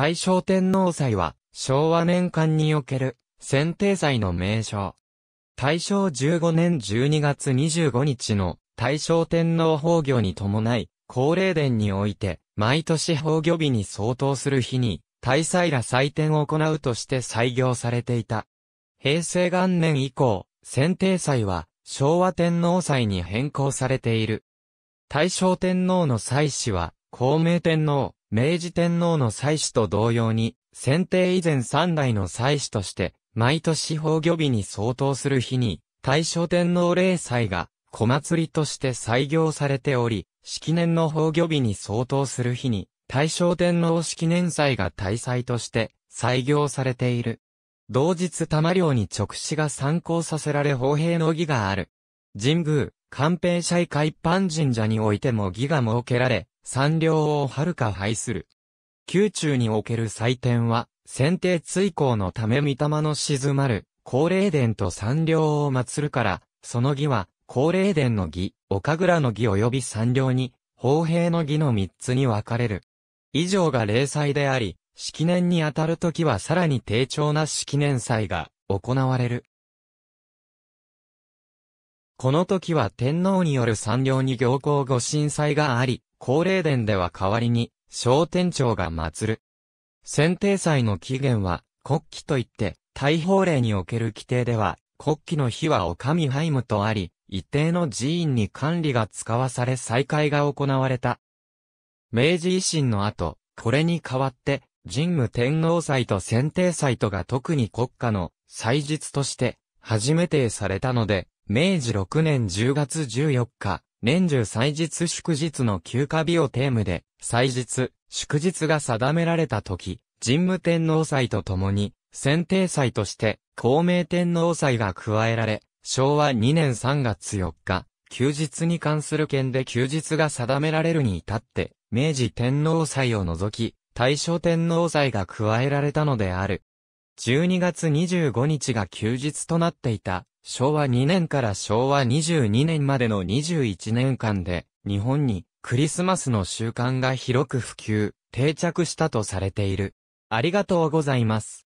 大正天皇祭は、昭和年間における、選定祭の名称。大正15年12月25日の、大正天皇崩御に伴い、高齢殿において、毎年崩御日に相当する日に、大祭ら祭典を行うとして採用されていた。平成元年以降、選定祭は、昭和天皇祭に変更されている。大正天皇の祭祀は、孔明天皇、明治天皇の祭祀と同様に、選定以前三代の祭祀として、毎年宝魚日に相当する日に、大正天皇霊祭が、小祭りとして採行されており、式年の宝魚日に相当する日に、大正天皇式年祭が大祭として採行されている。同日玉領に直視が参考させられ法兵の儀がある。神宮、官兵社以下一般神社においても儀が設けられ、三両をはるか廃する。宮中における祭典は、選定追行のため御霊の静まる、高霊殿と三両を祀るから、その儀は、高霊殿の儀、岡倉の儀及び三両に、法兵の儀の三つに分かれる。以上が霊祭であり、式年にあたるときはさらに低調な式年祭が行われる。この時は天皇による三両に行幸御神祭があり、高齢殿では代わりに、小天長が祀る。選定祭の起源は、国旗といって、大法令における規定では、国旗の日はお上イムとあり、一定の寺院に管理が使わされ再開が行われた。明治維新の後、これに代わって、神武天皇祭と選定祭とが特に国家の祭日として、初めてされたので、明治6年10月14日、年中祭日祝日の休暇日をテーマで、祭日、祝日が定められた時、神武天皇祭とともに、選定祭として、孔明天皇祭が加えられ、昭和2年3月4日、休日に関する件で休日が定められるに至って、明治天皇祭を除き、大正天皇祭が加えられたのである。12月25日が休日となっていた昭和2年から昭和22年までの21年間で、日本にクリスマスの習慣が広く普及、定着したとされている。ありがとうございます。